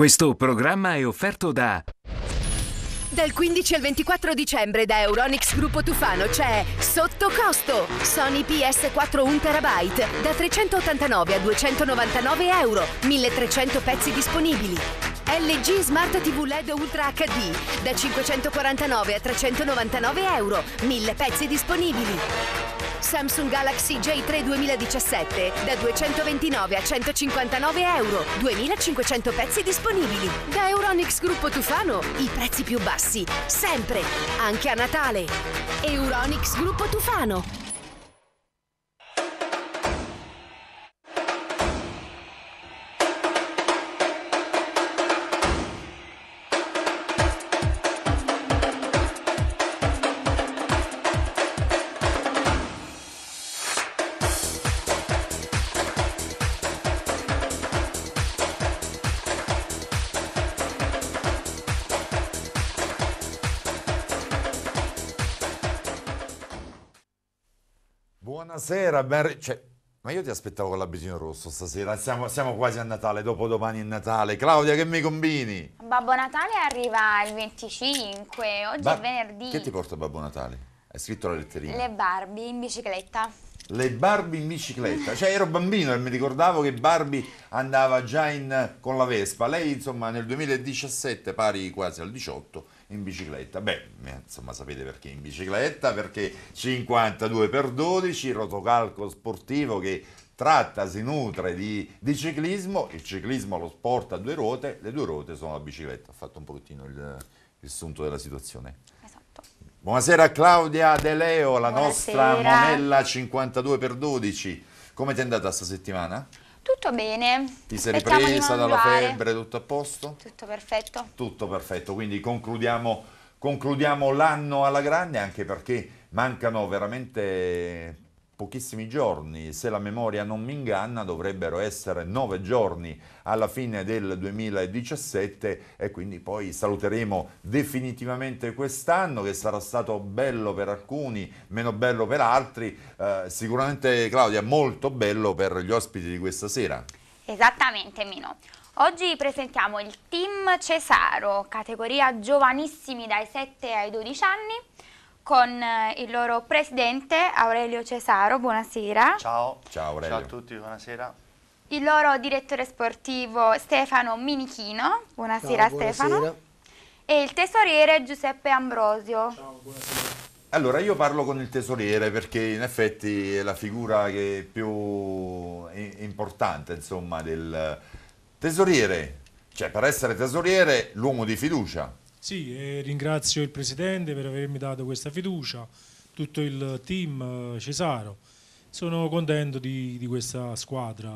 Questo programma è offerto da... Dal 15 al 24 dicembre da Euronics Gruppo Tufano c'è Sottocosto Sony PS4 1TB da 389 a 299 euro, 1300 pezzi disponibili. LG Smart TV LED Ultra HD da 549 a 399 euro, 1000 pezzi disponibili. Samsung Galaxy J3 2017 da 229 a 159 euro, 2500 pezzi disponibili. Da Euronics Gruppo Tufano i prezzi più bassi, sempre, anche a Natale. Euronics Gruppo Tufano. Buonasera, ben... Cioè, ma io ti aspettavo con l'abitino rosso stasera, siamo, siamo, quasi a Natale, dopo domani è Natale. Claudia, che mi combini? Babbo Natale arriva il 25, oggi ba è venerdì. Che ti porta Babbo Natale? Hai scritto la letterina? Le Barbie in bicicletta. Le Barbie in bicicletta, cioè ero bambino e mi ricordavo che Barbie andava già in, con la Vespa. Lei insomma nel 2017, pari quasi al 18, in bicicletta? Beh, eh, insomma sapete perché in bicicletta, perché 52 x 12, rotocalco sportivo che tratta, si nutre di, di ciclismo, il ciclismo lo sport a due ruote, le due ruote sono la bicicletta, ho fatto un pochettino il riassunto della situazione. Esatto. Buonasera Claudia De Leo, la Buonasera. nostra monella 52 x 12, come ti è andata questa settimana? Tutto bene. Ti sei ripresa dalla febbre, tutto a posto? Tutto perfetto. Tutto perfetto, quindi concludiamo, concludiamo l'anno alla grande anche perché mancano veramente pochissimi giorni, se la memoria non mi inganna dovrebbero essere nove giorni alla fine del 2017 e quindi poi saluteremo definitivamente quest'anno che sarà stato bello per alcuni, meno bello per altri, eh, sicuramente Claudia molto bello per gli ospiti di questa sera. Esattamente Mino. Oggi presentiamo il team Cesaro, categoria giovanissimi dai 7 ai 12 anni con eh, il loro presidente Aurelio Cesaro, buonasera. Ciao. Ciao Aurelio. Ciao a tutti, buonasera. Il loro direttore sportivo Stefano Minichino, buonasera, Ciao, buonasera. Stefano. E il tesoriere Giuseppe Ambrosio. Ciao, buonasera. Allora io parlo con il tesoriere perché in effetti è la figura che è più importante insomma del tesoriere, cioè per essere tesoriere l'uomo di fiducia, sì, eh, ringrazio il Presidente per avermi dato questa fiducia, tutto il team eh, Cesaro. Sono contento di, di questa squadra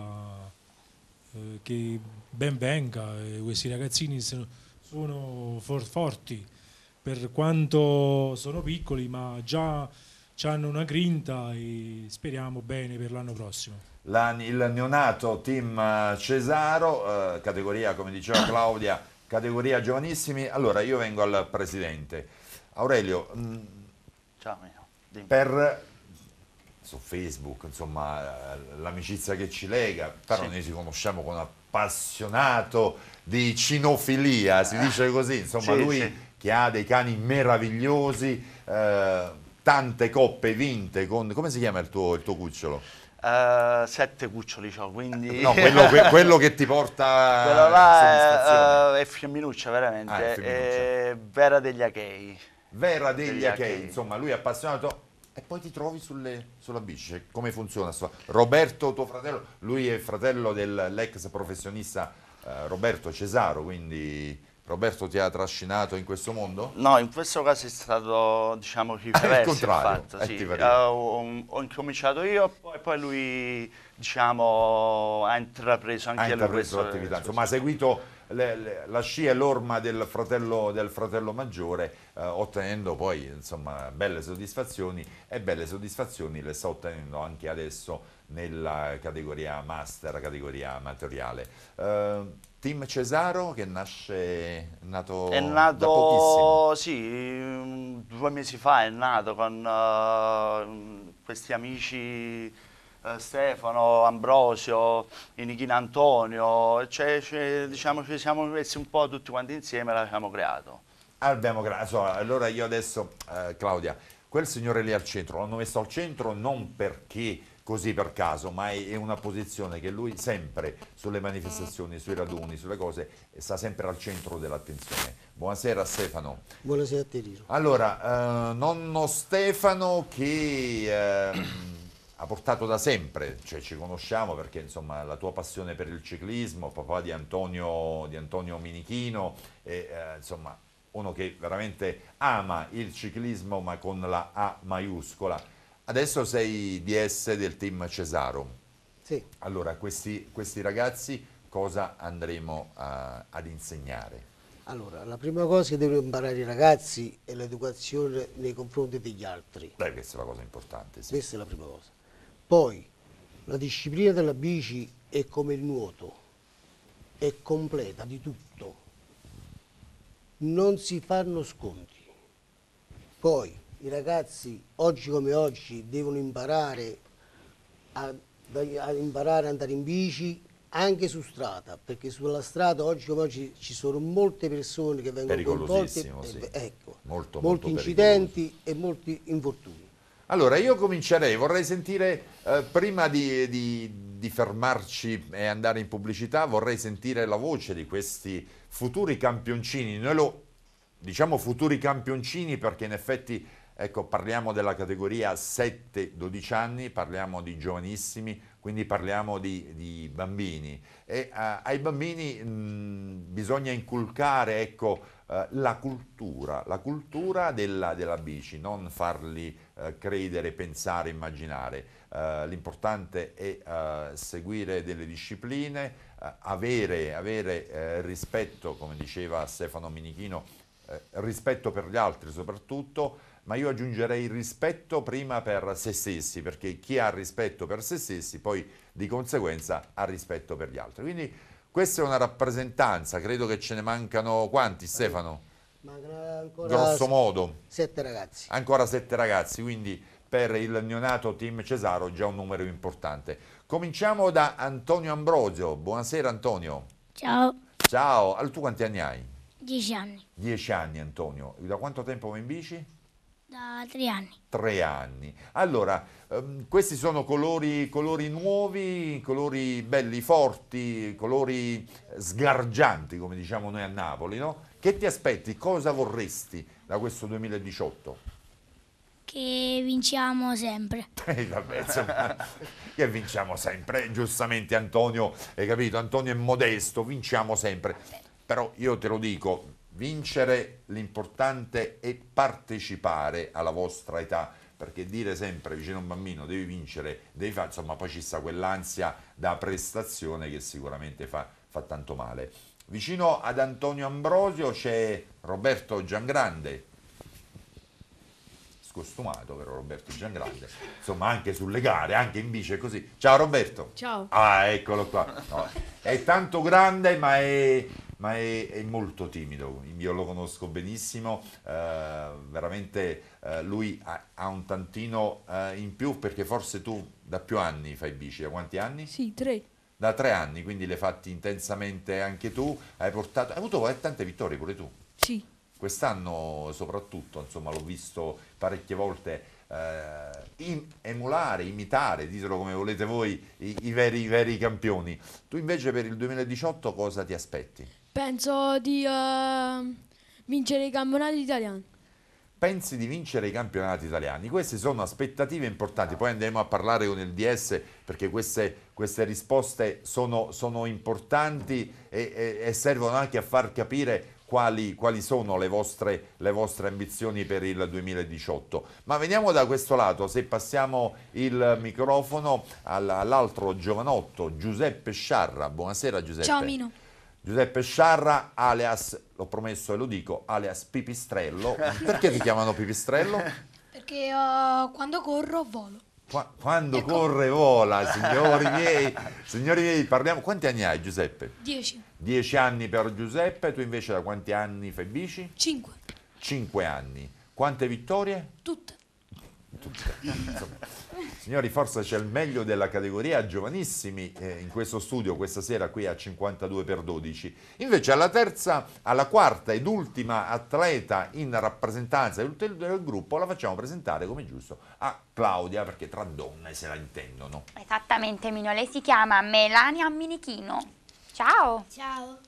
eh, che ben venga, questi ragazzini sono, sono for forti per quanto sono piccoli ma già hanno una grinta e speriamo bene per l'anno prossimo. La, il neonato team eh, Cesaro, eh, categoria come diceva Claudia categoria giovanissimi. Allora, io vengo al presidente. Aurelio, mm, Ciao, per su Facebook, insomma, l'amicizia che ci lega, però sì. noi ci conosciamo con appassionato di cinofilia, si eh. dice così, insomma, sì, lui sì. che ha dei cani meravigliosi, eh, tante coppe vinte con... come si chiama il tuo, il tuo cucciolo? Uh, sette cuccioli ho, quindi... No, quello, que, quello, che ti porta Quello là è, uh, è femminuccia, veramente. Ah, è femminuccia. È Vera degli Achei. Vera degli, degli Achei. Achei, insomma, lui è appassionato... E poi ti trovi sulle, sulla bici, cioè, come funziona? Roberto, tuo fratello, lui è fratello dell'ex professionista uh, Roberto Cesaro, quindi Roberto ti ha trascinato in questo mondo? No, in questo caso è stato diciamo riverso il fatto, sì. ho, ho, incominciato io e poi, lui diciamo, ha intrapreso anche ha intrapreso lui l'attività, insomma ha seguito le, le, la scia e l'orma del fratello, del fratello maggiore eh, ottenendo poi insomma belle soddisfazioni e belle soddisfazioni le sta ottenendo anche adesso nella categoria master, categoria amatoriale. Eh, Team Cesaro che nasce, è nato, è nato sì, mm, due mesi fa è nato con uh, questi amici uh, Stefano, Ambrosio, Inichino Antonio, cioè, cioè, diciamo ci siamo messi un po' tutti quanti insieme e l'abbiamo creato. Abbiamo creato, allora io adesso, uh, Claudia, quel signore lì al centro, l'hanno messo al centro non perché così per caso, ma è una posizione che lui sempre sulle manifestazioni, sui raduni, sulle cose, sta sempre al centro dell'attenzione. Buonasera Stefano. Buonasera a te Riro. Allora, eh, nonno Stefano che... Eh, ha portato da sempre, cioè ci conosciamo perché insomma la tua passione per il ciclismo, papà di Antonio, di Antonio Minichino, e, eh, insomma uno che veramente ama il ciclismo ma con la A maiuscola Adesso sei DS del team Cesaro. Sì. Allora, questi, questi ragazzi cosa andremo a, ad insegnare? Allora, la prima cosa che devono imparare i ragazzi è l'educazione nei confronti degli altri. Beh, questa è la cosa importante, sì. Questa è la prima cosa. Poi, la disciplina della bici è come il nuoto, è completa di tutto. Non si fanno sconti. Poi, i ragazzi oggi come oggi devono imparare a, a imparare ad andare in bici anche su strada, perché sulla strada oggi come oggi ci sono molte persone che vengono coinvolte, sì. eh, ecco, molto, molti molto incidenti e molti infortuni. Allora io comincerei, vorrei sentire, eh, prima di, di, di, fermarci e andare in pubblicità, vorrei sentire la voce di questi futuri campioncini. Noi lo diciamo futuri campioncini perché in effetti Ecco, parliamo della categoria 7-12 anni, parliamo di giovanissimi, quindi parliamo di, di bambini. E, uh, ai bambini mh, mm, bisogna inculcare ecco, uh, la cultura, la cultura della, della bici, non farli uh, credere, pensare, immaginare. l'importante è seguire delle discipline, avere, avere rispetto, come diceva Stefano Minichino, eh, rispetto per gli altri soprattutto, ma io aggiungerei rispetto prima per se stessi, perché chi ha rispetto per se stessi poi di conseguenza ha rispetto per gli altri. Quindi questa è una rappresentanza, credo che ce ne mancano quanti Stefano? Mancano ancora grosso modo sette ragazzi. Ancora sette ragazzi, quindi per il neonato team Cesaro già un numero importante. Cominciamo da Antonio Ambrosio. Buonasera Antonio. Ciao. Ciao, tu quanti anni hai? Dieci anni. Dieci anni Antonio, da quanto tempo vai in bici? Da tre anni. Tre anni. Allora, ehm, questi sono colori, colori, nuovi, colori belli forti, colori eh, sgargianti, come diciamo noi a Napoli, no? Che ti aspetti? Cosa vorresti da questo 2018? Che vinciamo sempre. Eh, vabbè, insomma, che vinciamo sempre. Giustamente Antonio, hai capito? Antonio è modesto, vinciamo sempre però io te lo dico, vincere l'importante è partecipare alla vostra età, perché dire sempre vicino a un bambino devi vincere, devi fare, insomma poi ci sta quell'ansia da prestazione che sicuramente fa, fa tanto male. Vicino ad Antonio Ambrosio c'è Roberto Giangrande, scostumato, però Roberto Giangrande, insomma anche sulle gare, anche in bici è così. Ciao Roberto. Ciao. Ah, eccolo qua. No, è tanto grande, ma è, ma è, è molto timido, io lo conosco benissimo, eh, veramente eh, lui ha, ha, un tantino eh, in più perché forse tu da più anni fai bici, da quanti anni? Sì, tre. Da tre anni, quindi le fatti intensamente anche tu, hai, portato, hai avuto eh, tante vittorie pure tu. Sì. Quest'anno soprattutto, insomma, l'ho visto parecchie volte eh, in, emulare, imitare, ditelo come volete voi, i, i, veri, i veri campioni. Tu invece per il 2018 cosa ti aspetti? Penso di uh, vincere i campionati italiani. Pensi di vincere i campionati italiani? Queste sono aspettative importanti, poi andremo a parlare con il DS perché queste, queste risposte sono, sono importanti e, e, e servono anche a far capire quali, quali, sono le vostre, le vostre, ambizioni per il 2018. Ma veniamo da questo lato, se passiamo il microfono all'altro giovanotto, Giuseppe Sciarra. Buonasera Giuseppe. Ciao Mino. Giuseppe Sciarra, alias, l'ho promesso e lo dico, alias Pipistrello. Perché ti chiamano Pipistrello? Perché uh, quando corro volo. Qua, quando ecco. corre vola, signori miei, signori miei, parliamo. Quanti anni hai Giuseppe? Dieci. Dieci anni per Giuseppe, tu invece da quanti anni fai bici? Cinque. Cinque anni. Quante vittorie? Tutte. Insomma, signori, forse c'è il meglio della categoria giovanissimi eh, in questo studio questa sera qui a 52 x 12. Invece alla terza, alla quarta ed ultima atleta in rappresentanza del gruppo la facciamo presentare come giusto a Claudia perché tra donne se la intendono. Esattamente Mino, lei si chiama Melania Minichino. Ciao! Ciao!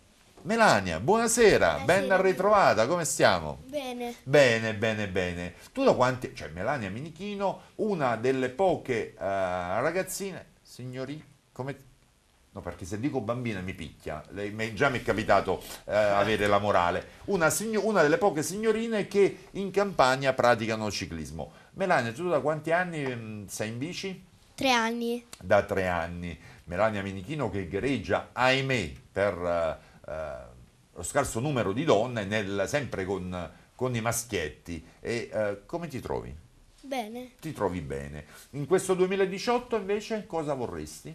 Melania, buonasera, buonasera. ben ritrovata, come stiamo? Bene. Bene, bene, bene. Tu da quanti, cioè Melania Minichino, una delle poche uh, ragazzine, signori, come... No, perché se dico bambina mi picchia, Lei, me, già mi è capitato uh, avere la morale. Una, signo, una delle poche signorine che in campagna praticano ciclismo. Melania, tu da quanti anni mh, mm, sei in bici? Tre anni. Da tre anni. Melania Minichino che gareggia, ahimè, per eh, eh, lo scarso numero di donne, nel, sempre con, con, i maschietti. E eh, come ti trovi? Bene. Ti trovi bene. In questo 2018 invece cosa vorresti?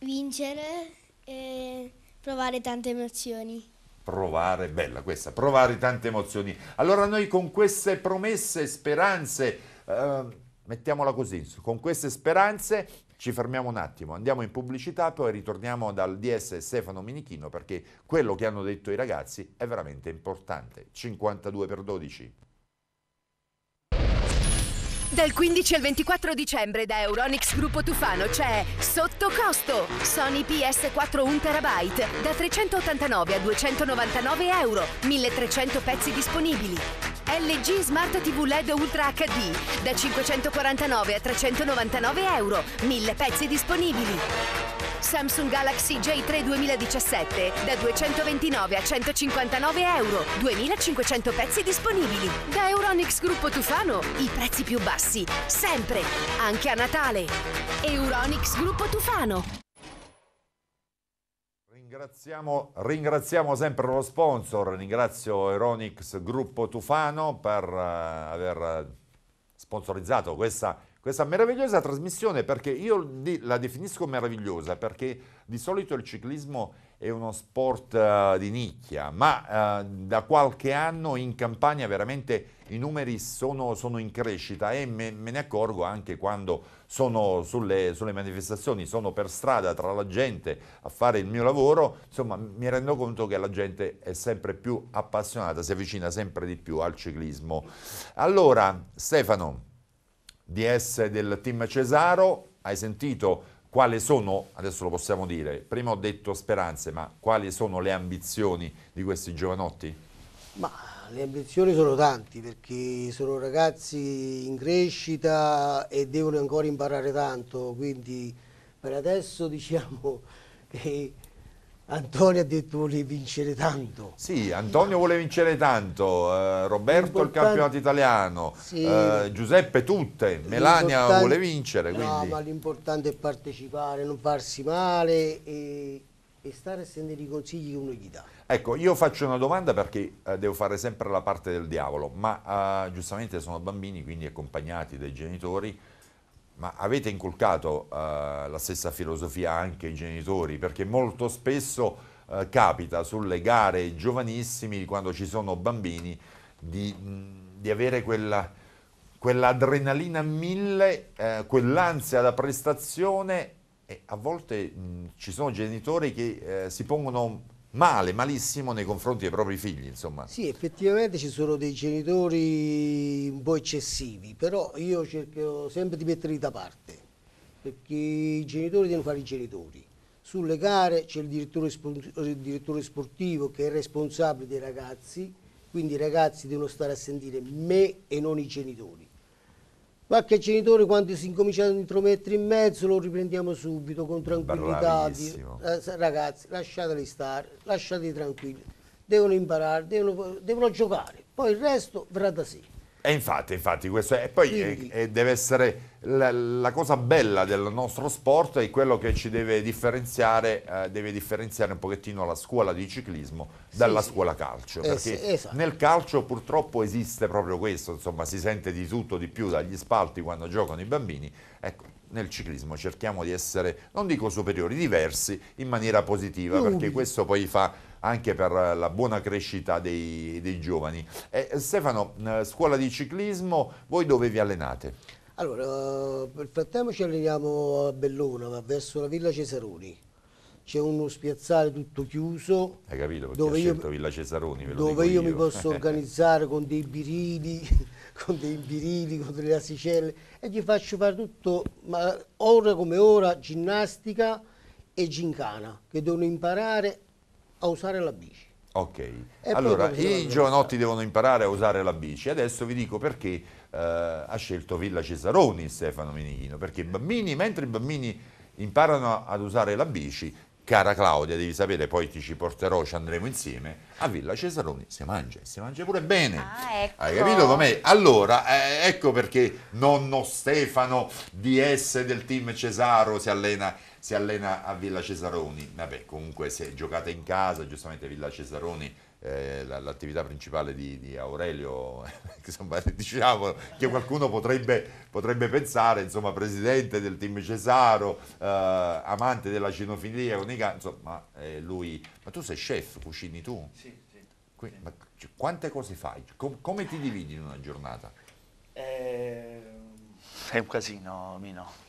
Vincere e provare tante emozioni provare, bella questa, provare tante emozioni. Allora noi con queste promesse, speranze, eh, mettiamola così, con queste speranze ci fermiamo un attimo, andiamo in pubblicità, poi ritorniamo dal DS Stefano Minichino perché quello che hanno detto i ragazzi è veramente importante. 52 per 12. Dal 15 al 24 dicembre da Euronics Gruppo Tufano c'è Sottocosto Sony PS4 1TB da 389 a 299 euro, 1300 pezzi disponibili. LG Smart TV LED Ultra HD da 549 a 399 euro, 1000 pezzi disponibili. Samsung Galaxy J3 2017 da 229 a 159 euro, 2500 pezzi disponibili. Da Euronics Gruppo Tufano i prezzi più bassi, sempre, anche a Natale. Euronics Gruppo Tufano. Ringraziamo, ringraziamo, sempre lo sponsor, ringrazio Eronix Gruppo Tufano per uh, aver eh, sponsorizzato questa, questa, meravigliosa trasmissione perché io la definisco meravigliosa perché di solito il ciclismo è è uno sport uh, di nicchia, ma uh, da qualche anno in campagna veramente i numeri sono, sono in crescita e me, me, ne accorgo anche quando sono sulle, sulle, manifestazioni, sono per strada tra la gente a fare il mio lavoro, insomma mi rendo conto che la gente è sempre più appassionata, si avvicina sempre di più al ciclismo. Allora, Stefano, DS del team Cesaro, hai sentito quali sono, adesso lo possiamo dire, prima ho detto speranze, ma quali sono le ambizioni di questi giovanotti? Ma le ambizioni sono tante perché sono ragazzi in crescita e devono ancora imparare tanto, quindi per adesso diciamo che Antonio ha detto vuole vincere tanto. Sì, Antonio vuole vincere tanto, eh, Roberto il campionato italiano, sì. eh, Giuseppe tutte, Melania vuole vincere. Quindi. No, ma l'importante è partecipare, non farsi male e, e stare a sentire i consigli che uno gli dà. Ecco, io faccio una domanda perché eh, devo fare sempre la parte del diavolo, ma eh, giustamente sono bambini quindi accompagnati dai genitori ma avete inculcato uh, la stessa filosofia anche ai genitori? Perché molto spesso uh, capita sulle gare giovanissimi, quando ci sono bambini, di, mh, di avere quella, quell'adrenalina mille, eh, quell'ansia da prestazione e a volte mh, ci sono genitori che eh, si pongono male, malissimo nei confronti dei propri figli. Insomma. Sì, effettivamente ci sono dei genitori un po' eccessivi, però io cerco sempre di metterli da parte, perché i genitori devono fare i genitori. Sulle gare c'è il il direttore sportivo che è responsabile dei ragazzi, quindi i ragazzi devono stare a sentire me e non i genitori. Qualche genitore quando si incominciano ad intromettere in mezzo lo riprendiamo subito con tranquillità. Eh, ragazzi, lasciateli stare, lasciateli tranquilli. Devono imparare, devono, devono giocare. Poi il resto verrà da sé. E eh, infatti, infatti, questo è. Poi eh, Quindi... è, eh, è deve essere la, la, cosa bella del nostro sport è quello che ci deve differenziare, eh, deve differenziare un pochettino la scuola di ciclismo dalla sì, scuola calcio. Sì. Perché eh, esatto. nel calcio purtroppo esiste proprio questo, insomma, si sente di tutto, di più dagli spalti quando giocano i bambini. Ecco, nel ciclismo cerchiamo di essere, non dico superiori, diversi in maniera positiva, Lui. perché questo poi fa anche per la buona crescita dei, dei giovani. Eh, Stefano, eh, scuola di ciclismo, voi dove vi allenate? Allora, per frattempo ci alleniamo a Bellona, ma verso la Villa Cesaroni c'è uno spiazzale tutto chiuso. Hai capito? dove io, Villa Cesaroni, ve lo dove io, io mi posso organizzare con dei birini, con dei birini, con delle assicelle e gli faccio fare tutto, ma ora come ora, ginnastica e gincana, che devono imparare a usare la bici. Ok, e allora i giovanotti devono imparare a usare la bici. Adesso vi dico perché eh, ha scelto Villa Cesaroni Stefano Menichino, perché i bambini, mentre i bambini imparano ad usare la bici, cara Claudia, devi sapere, poi ti ci porterò, ci andremo insieme, a Villa Cesaroni si mangia, si mangia pure bene. Ah, ecco. Hai capito com'è? Allora, eh, ecco perché nonno Stefano DS del team Cesaro si allena si allena a Villa Cesaroni, vabbè comunque se giocate in casa, giustamente Villa Cesaroni eh, l'attività principale di, di Aurelio, insomma, diciamo che qualcuno potrebbe, potrebbe, pensare, insomma, presidente del team Cesaro, eh, amante della cinofilia, insomma, eh, lui, ma tu sei chef, cucini tu? Sì, sì. Quindi, sì. Ma, cioè, quante cose fai? Com come ti dividi in una giornata? è eh, un casino, Mino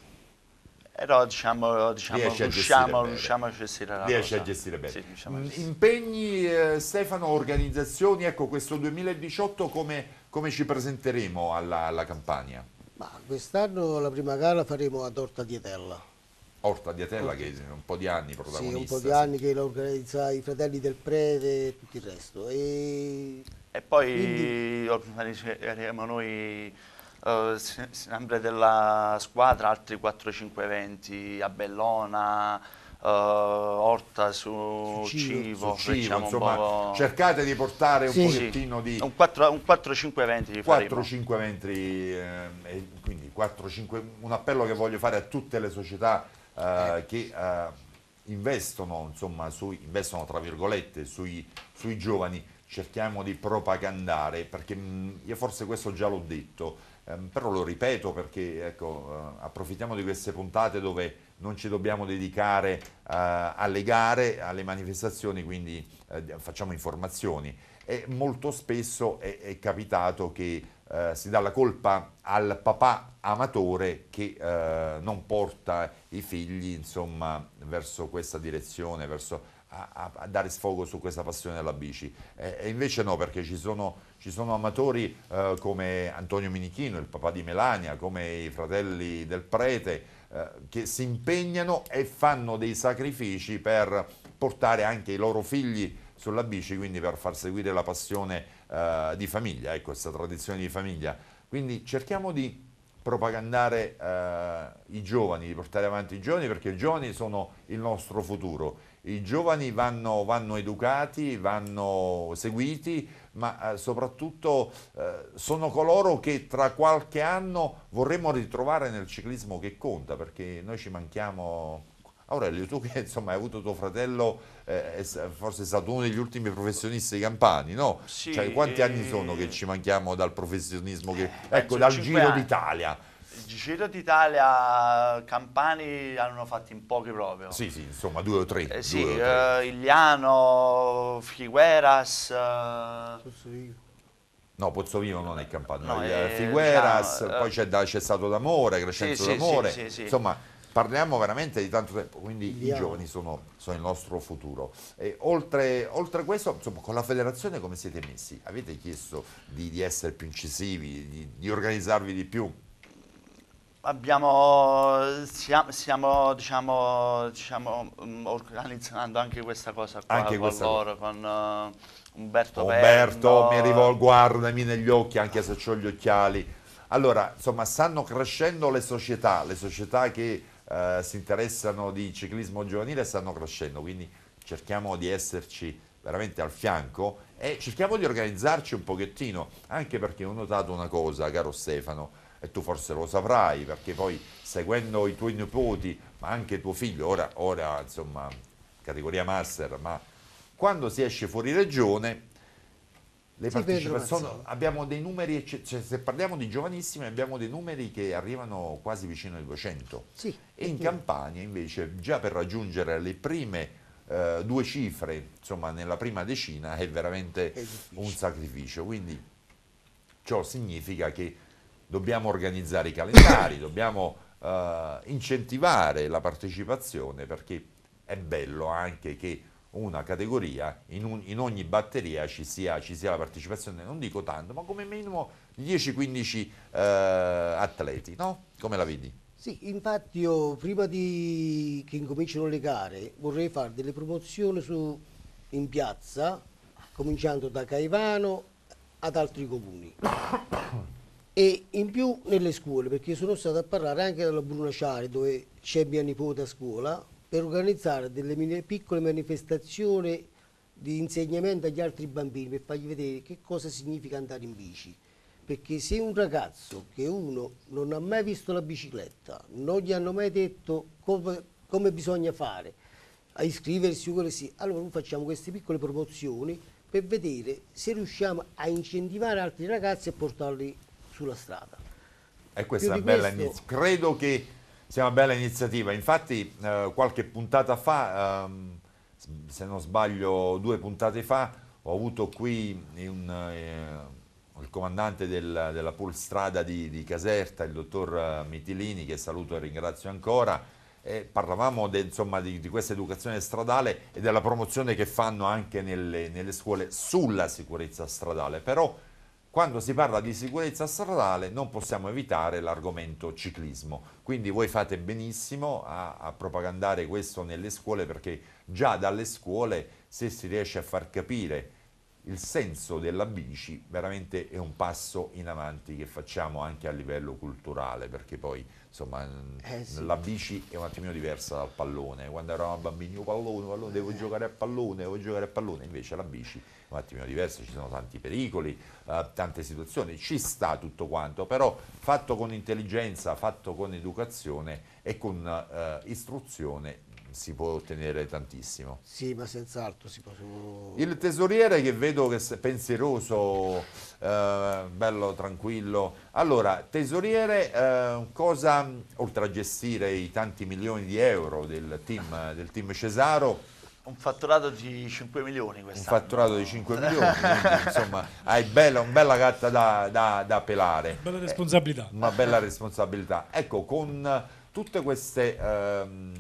però diciamo, diciamo riusciamo, a riusciamo, a gestire la Riesce cosa. a gestire bene. Sì, diciamo gestire. Impegni eh, Stefano, organizzazioni, ecco questo 2018 come, come ci presenteremo alla, alla ma quest'anno la prima gara faremo ad Orta Dietella. Orta Dietella che è un po' di anni protagonista. Sì, un po' di anni che lo organizza i fratelli del Prete e tutto il resto. E, e poi quindi... organizziamo noi eh, sempre della squadra, altri 4-5 eventi a Bellona, uh, eh, Orta su, su Civo, su Civo insomma, po cercate di portare un pochettino sì. di un 4-5 eventi 4-5 eventi eh, quindi 4, 5, un appello che voglio fare a tutte le società eh, che eh, investono insomma su, investono tra virgolette sui, sui giovani cerchiamo di propagandare perché mh, mm, io forse questo già l'ho detto Ehm, però lo ripeto perché ecco, eh, approfittiamo di queste puntate dove non ci dobbiamo dedicare eh, alle gare, alle manifestazioni, quindi eh, facciamo informazioni. E molto spesso è, è capitato che eh, si dà la colpa al papà amatore che eh, non porta i figli insomma, verso questa direzione, verso a, a, dare sfogo su questa passione della bici. E, e invece no, perché ci sono, ci sono amatori eh, come Antonio Minichino, il papà di Melania, come i fratelli del prete, eh, che si impegnano e fanno dei sacrifici per portare anche i loro figli sulla bici, quindi per far seguire la passione eh, di famiglia, ecco, questa tradizione di famiglia. Quindi cerchiamo di propagandare eh, i giovani, di portare avanti i giovani, perché i giovani sono il nostro futuro i giovani vanno, vanno educati, vanno seguiti, ma eh, soprattutto eh, sono coloro che tra qualche anno vorremmo ritrovare nel ciclismo che conta, perché noi ci manchiamo Aurelio, tu che insomma, hai avuto tuo fratello, eh, forse è stato uno degli ultimi professionisti campani, no? Sì, cioè, quanti e... anni eh, sono che ci manchiamo dal professionismo, che, eh, ecco, dal Giro d'Italia? il Giro d'Italia Campani hanno fatto in pochi proprio. Sì, sì, insomma, due o tre. Eh, sì, o tre. Eh, Igliano, Figueras. Eh... No, Pozzovino non è Campani, no, è Figueras, diciamo, poi c'è, stato D'Amore, Crescenzo sì, D'Amore, sì, sì, insomma parliamo veramente di tanto tempo, quindi Andiamo. i giovani sono, sono, il nostro futuro. E oltre, oltre, a questo, insomma, con la federazione come siete messi? Avete chiesto di, di essere più incisivi, di, di organizzarvi di più? Abbiamo, stiamo, stiamo diciamo, diciamo, mm, organizzando anche questa cosa qua anche con questa... loro, con uh, Umberto Umberto, Perno. mi rivolgo, guardami negli occhi anche se ho gli occhiali. Allora, insomma, stanno crescendo le società, le società che eh, si interessano di ciclismo giovanile stanno crescendo, quindi cerchiamo di esserci veramente al fianco e cerchiamo di organizzarci un pochettino, anche perché ho notato una cosa, caro Stefano, e tu forse lo saprai perché poi seguendo i tuoi nipoti, ma anche tuo figlio, ora, ora insomma categoria master, ma quando si esce fuori regione le partecipazioni, abbiamo dei numeri, cioè se parliamo di giovanissimi abbiamo dei numeri che arrivano quasi vicino ai 200 sì, e in Campania invece già per raggiungere le prime eh, due cifre, insomma nella prima decina è veramente è un sacrificio, quindi ciò significa che dobbiamo organizzare i calendari, dobbiamo eh, incentivare la partecipazione perché è bello anche che una categoria, in, un, in ogni batteria ci sia, ci sia, la partecipazione, non dico tanto, ma come minimo 10-15 eh, atleti, no? Come la vedi? Sì, infatti io prima di che incominciano le gare vorrei fare delle promozioni su, in piazza, cominciando da Caivano ad altri comuni. e in più nelle scuole, perché sono stato a parlare anche dalla Brunaciari dove c'è mia nipote a scuola, per organizzare delle piccole manifestazioni di insegnamento agli altri bambini per fargli vedere che cosa significa andare in bici. Perché se un ragazzo che uno non ha mai visto la bicicletta, non gli hanno mai detto come, come bisogna fare, a iscriversi o quello allora facciamo queste piccole promozioni per vedere se riusciamo a incentivare altri ragazzi e portarli sulla strada. E questa è una bella questo... Credo che sia una bella iniziativa. Infatti eh, qualche puntata fa, ehm, se non sbaglio due puntate fa, ho avuto qui un, eh, il comandante del, della polstrada di, di, Caserta, il dottor eh, Mitilini, che saluto e ringrazio ancora. Eh, parlavamo de, insomma, di, di, questa educazione stradale e della promozione che fanno anche nelle, nelle scuole sulla sicurezza stradale. Però quando si parla di sicurezza stradale non possiamo evitare l'argomento ciclismo, quindi voi fate benissimo a, a, propagandare questo nelle scuole perché già dalle scuole se si riesce a far capire il senso della bici veramente è un passo in avanti che facciamo anche a livello culturale perché poi insomma eh sì. la bici è un attimino diversa dal pallone, quando eravamo bambini io oh, pallone, pallone, devo eh. giocare a pallone, devo giocare a pallone, invece la bici un attimino diverso, ci sono tanti pericoli, eh, tante situazioni, ci sta tutto quanto, però fatto con intelligenza, fatto con educazione e con eh, istruzione si può ottenere tantissimo. Sì, ma senz'altro si può. Il tesoriere che vedo che è pensieroso, eh, bello, tranquillo. Allora, tesoriere, eh, cosa, oltre a gestire i tanti milioni di euro del team, del team Cesaro, un fatturato di 5 milioni quest'anno. Un fatturato di 5 milioni, quindi, insomma, hai bella, un bella carta da, da, da pelare. Bella responsabilità. Eh, una bella responsabilità. Ecco, con tutte queste ehm,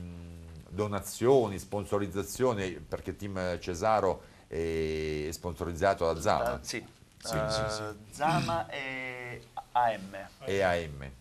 donazioni, sponsorizzazioni, perché Team Cesaro è sponsorizzato da Zama. Uh, sì. Sì, uh, sì, sì, eh, Zama e AM. E AM.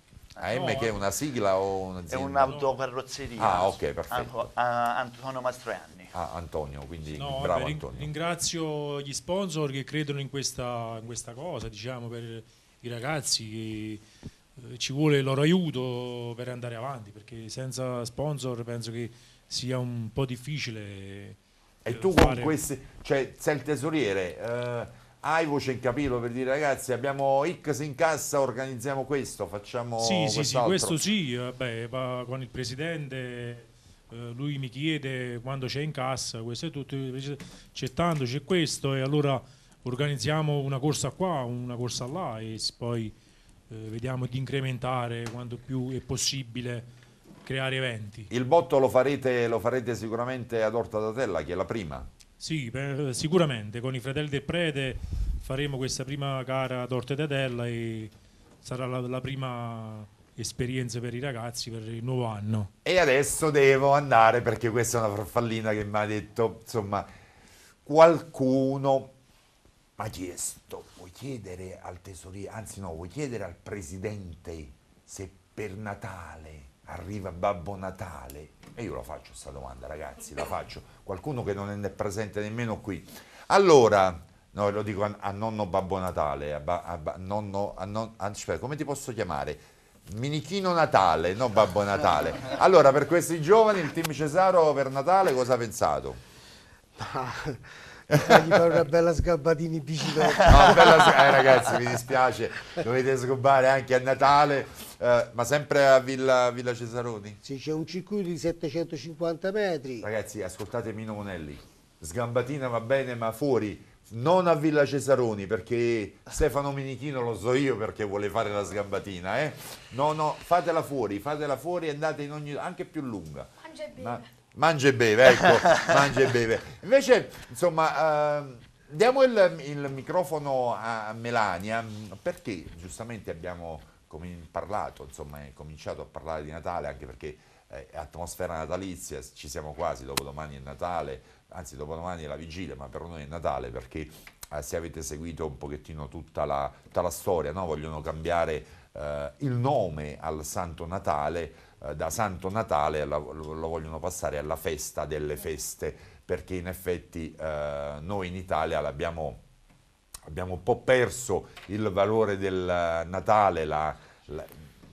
AM no, che è una sigla o un'azienda? È un'autocarrozzeria. Ah, ok, perfetto. Antonio Mastroianni a Antonio, quindi no, bravo vabbè, Antonio. Ringrazio gli sponsor che credono in questa, in questa cosa, diciamo, per i ragazzi che eh, ci vuole il loro aiuto per andare avanti, perché senza sponsor penso che sia un po' difficile. E eh, tu fare... con questi, cioè sei il tesoriere, eh, hai voce in capitolo per dire ragazzi abbiamo X in cassa, organizziamo questo, facciamo... Sì, sì, sì, questo sì, eh, vabbè, con il presidente eh, lui mi chiede quando c'è in cassa, questo è tutto, c'è tanto, c'è questo e allora organizziamo una corsa qua, una corsa là e poi eh, vediamo di incrementare quanto più è possibile creare eventi. Il botto lo farete, lo farete sicuramente ad Orta Datella, che è la prima? Sì, per, sicuramente, con i fratelli del prete faremo questa prima gara ad Orta Datella e sarà la, la prima esperienze per i ragazzi per il nuovo anno. E adesso devo andare perché questa è una farfallina che mi ha detto, insomma, qualcuno mi ha chiesto, vuoi chiedere al tesoriere, anzi no, vuoi chiedere al presidente se per Natale arriva Babbo Natale? E io la faccio questa domanda, ragazzi, la faccio. Qualcuno che non è presente nemmeno qui. Allora, no, lo dico a, a nonno Babbo Natale, a, ba, a, ba, nonno, a non, aspetta, come ti posso chiamare? Minichino Natale, non Babbo Natale. Allora, per questi giovani, il team Cesaro per Natale cosa ha pensato? Ma... Ah, gli fare una bella in bicicletta. No, bella, eh, ragazzi, mi dispiace, dovete sgobbare anche a Natale, eh, ma sempre a Villa, Villa Cesaroni. Sì, c'è un circuito di 750 metri. Ragazzi, ascoltate Mino Monelli, sgambatina va bene, ma fuori non a Villa Cesaroni perché Stefano Minichino lo so io perché vuole fare la sgambatina eh? no no fatela fuori fatela fuori e andate in ogni anche più lunga mangia e beve Ma, mangia e beve ecco mangia e beve invece insomma eh, diamo il, il, microfono a Melania perché giustamente abbiamo parlato insomma cominciato a parlare di Natale anche perché eh, atmosfera natalizia ci siamo quasi dopo domani è Natale anzi dopodomani è la vigilia, ma per noi è Natale perché eh, se avete seguito un pochettino tutta la, tutta la storia, no? vogliono cambiare eh, il nome al Santo Natale, eh, da Santo Natale alla, lo vogliono passare alla festa delle feste, perché in effetti eh, noi in Italia l'abbiamo abbiamo un po' perso il valore del eh, Natale, la, la,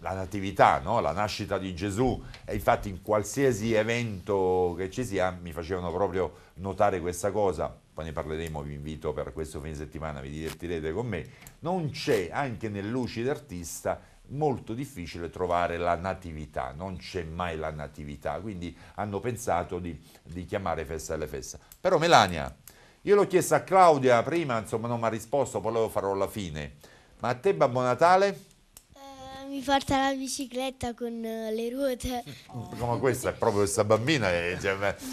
la natività, no? la nascita di Gesù e infatti in qualsiasi evento che ci sia mi facevano proprio notare questa cosa, poi ne parleremo, vi invito per questo fine settimana, vi divertirete con me, non c'è anche nel lucide artista molto difficile trovare la natività, non c'è mai la natività, quindi hanno pensato di, di chiamare festa alle feste. Però Melania, io l'ho chiesto a Claudia prima, insomma non mi ha risposto, poi lo farò alla fine, ma a te Babbo Natale? mi porta la bicicletta con eh, le ruote. Come questa è proprio questa bambina.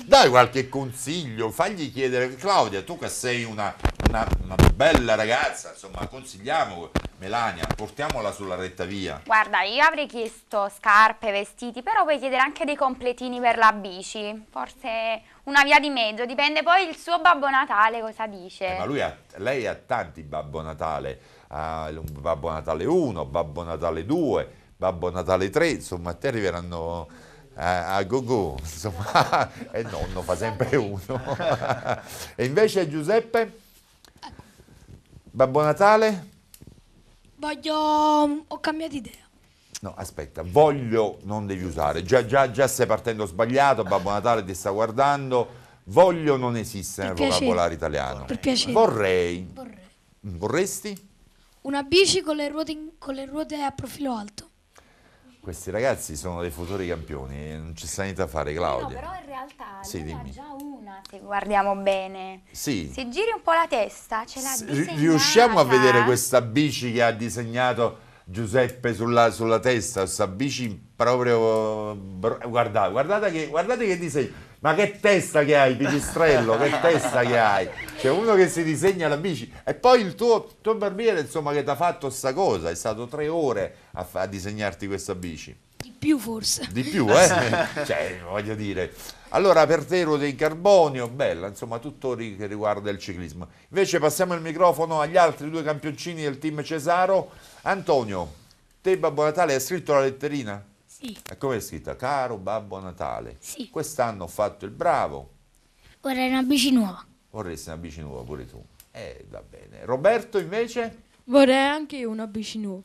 dai qualche consiglio, fagli chiedere. Claudia, tu che sei una, una, una bella ragazza, insomma, consigliamo Melania, portiamola sulla retta via. Guarda, io avrei chiesto scarpe, vestiti, però puoi chiedere anche dei completini per la bici. Forse una via di mezzo, dipende poi il suo Babbo Natale cosa dice. Eh, ma lui ha, lei ha tanti Babbo Natale Ah, Babbo Natale 1, Babbo Natale 2, Babbo Natale 3, insomma, te arriveranno eh, a, a go go, insomma, e nonno fa sempre uno. e invece Giuseppe? Babbo Natale? Voglio... ho cambiato idea. No, aspetta, voglio non devi usare, già, già, già stai partendo sbagliato, Babbo Natale ti sta guardando, voglio non esiste nel piacere. vocabolario italiano. Per piacere. Vorrei. Vorrei. Vorresti? Una bici con le, ruote in, con le ruote a profilo alto. Questi ragazzi sono dei futuri campioni, non c'è niente a fare, eh Claudia. No, però in realtà sì, lui dimmi. già una, se guardiamo bene. Sì. Se giri un po' la testa, ce l'ha disegnata. Riusciamo a vedere questa bici che ha disegnato Giuseppe sulla, sulla testa, questa bici proprio... Guardate, guardate che, guardate che disegno ma che testa che hai, pipistrello, che testa che hai. C'è uno che si disegna la bici e poi il tuo, tuo barbiere, insomma, che ti ha fatto sta cosa, è stato tre ore a, a disegnarti questa bici. Di più forse. Di più, eh? cioè, voglio dire. Allora, per te rode in carbonio, bella, insomma, tutto che riguarda il ciclismo. Invece passiamo il microfono agli altri due campioncini del team Cesaro. Antonio, te Babbo Natale hai scritto la letterina? Sì. E come è scritta? Caro Babbo Natale. Sì. Quest'anno ho fatto il bravo. Vorrei una bici nuova. Vorresti una bici nuova pure tu. Eh, va bene. Roberto invece? Vorrei anche io una bici nuova.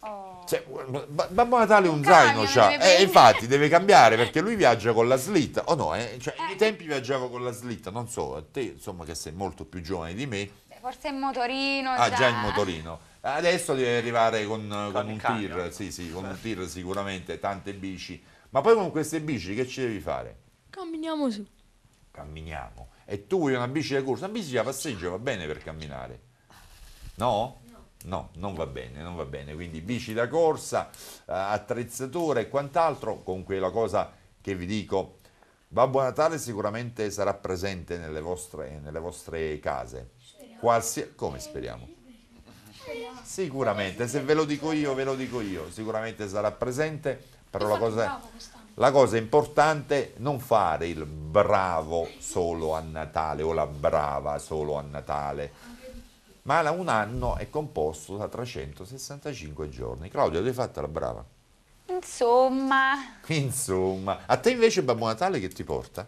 Oh. Cioè, Babbo Natale un zaino c'ha, eh, infatti deve cambiare perché lui viaggia con la slitta, o oh no, eh? cioè, eh. ai tempi viaggiavo con la slitta, non so, a te insomma che sei molto più giovane di me. Forse il motorino. Ah già, già il motorino. Adesso deve arrivare con, con, con un camion. tir, sì, sì, con un certo. tir sicuramente, tante bici. Ma poi con queste bici che ci devi fare? Camminiamo su. Camminiamo. E tu vuoi una bici da corsa? Una bici da passeggio va bene per camminare. No? No, non va bene, non va bene. Quindi bici da corsa, eh, attrezzature e quant'altro, con quella cosa che vi dico. Babbo Natale sicuramente sarà presente nelle vostre, nelle vostre case. Qualsi... come speriamo? Sicuramente, se ve lo dico io, ve lo dico io, sicuramente sarà presente, però la cosa, la cosa importante è non fare il bravo solo a Natale o la brava solo a Natale, ma un anno è composto da 365 giorni. Claudia, tu hai fatto la brava? Insomma. Insomma. A te invece Babbo Natale che ti porta?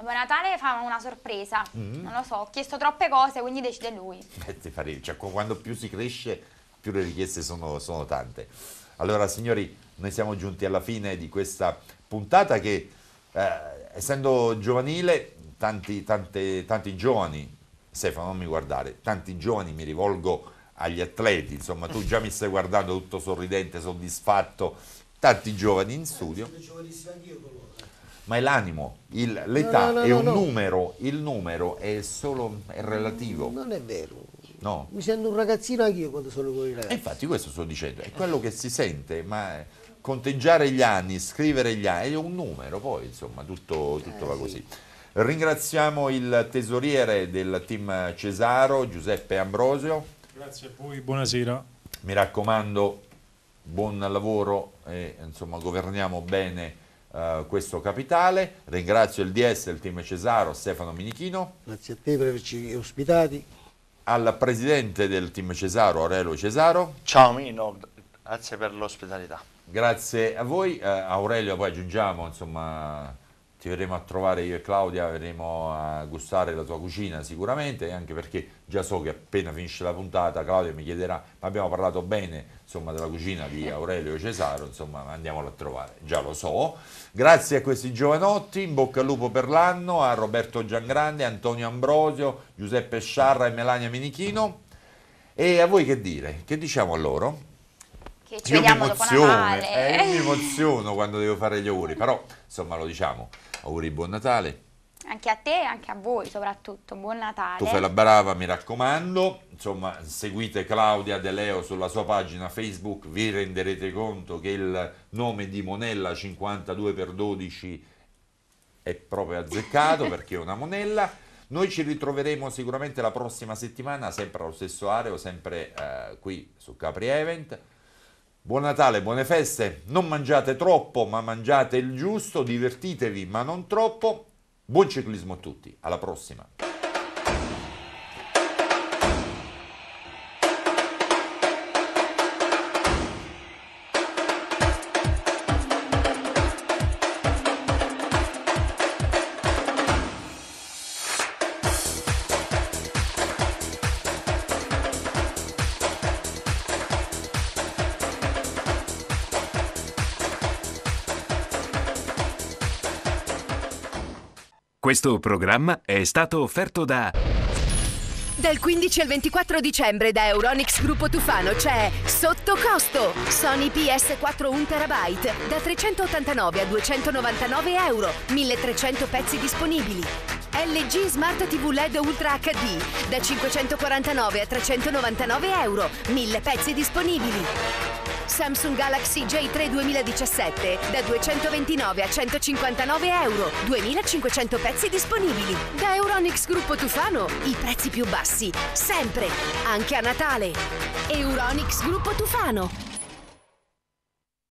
Babbo Natale fa una sorpresa, mm. non lo so, ho chiesto troppe cose, quindi decide lui. Eh, cioè, quando più si cresce, più le richieste sono, sono tante. Allora, signori, noi siamo giunti alla fine di questa puntata che, eh, essendo giovanile, tanti, tante, tanti giovani, Stefano, non mi guardare, tanti giovani mi rivolgo agli atleti, insomma, tu già mi stai guardando tutto sorridente, soddisfatto, tanti giovani in studio. Eh, ma è l'animo, il, l'età no, no, no, è un numero, il numero è solo è relativo. Mm, non è vero. No. Mi sento un ragazzino anch'io quando sono con i ragazzi. E infatti questo sto dicendo, è quello che si sente, ma conteggiare gli anni, scrivere gli anni, è un numero poi, insomma, tutto, tutto eh, va sì. così. Ringraziamo il tesoriere del team Cesaro, Giuseppe Ambrosio. Grazie a voi, buonasera. Mi raccomando, buon lavoro e insomma governiamo bene eh, questo capitale. Ringrazio il DS, il team Cesaro, Stefano Minichino. Grazie a te per averci ospitati. Al presidente del team Cesaro, Aurelio Cesaro. Ciao Mino, grazie per l'ospitalità. Grazie a voi, eh, Aurelio poi aggiungiamo insomma ti verremo a trovare io e Claudia, verremo a gustare la tua cucina sicuramente, anche perché già so che appena finisce la puntata Claudia mi chiederà, ma abbiamo parlato bene insomma, della cucina di Aurelio e Cesaro, insomma andiamola a trovare, già lo so. Grazie a questi giovanotti, in bocca al lupo per l'anno, a Roberto Giangrande, Antonio Ambrosio, Giuseppe Sciarra e Melania Minichino. E a voi che dire? Che diciamo a loro? che ci Io vediamo dopo Natale. Eh, mi emoziono quando devo fare gli auguri, però insomma lo diciamo, auguri buon Natale. Anche a te e anche a voi soprattutto, buon Natale. Tu fai la brava, mi raccomando, insomma seguite Claudia De Leo sulla sua pagina Facebook, vi renderete conto che il nome di Monella 52x12 è proprio azzeccato perché è una monella. Noi ci ritroveremo sicuramente la prossima settimana, sempre allo stesso area, sempre eh, qui su Capri Event. Buon Natale, buone feste, non mangiate troppo ma mangiate il giusto, divertitevi ma non troppo. Buon ciclismo a tutti, alla prossima. Questo programma è stato offerto da... Dal 15 al 24 dicembre da Euronix Gruppo Tufano c'è Sottocosto Sony PS4 1TB da 389 a 299 euro, 1300 pezzi disponibili. LG Smart TV LED Ultra HD da 549 a 399 euro, 1000 pezzi disponibili. Samsung Galaxy J3 2017 da 229 a 159 euro, 2500 pezzi disponibili. Da Euronics Gruppo Tufano i prezzi più bassi, sempre, anche a Natale. Euronics Gruppo Tufano.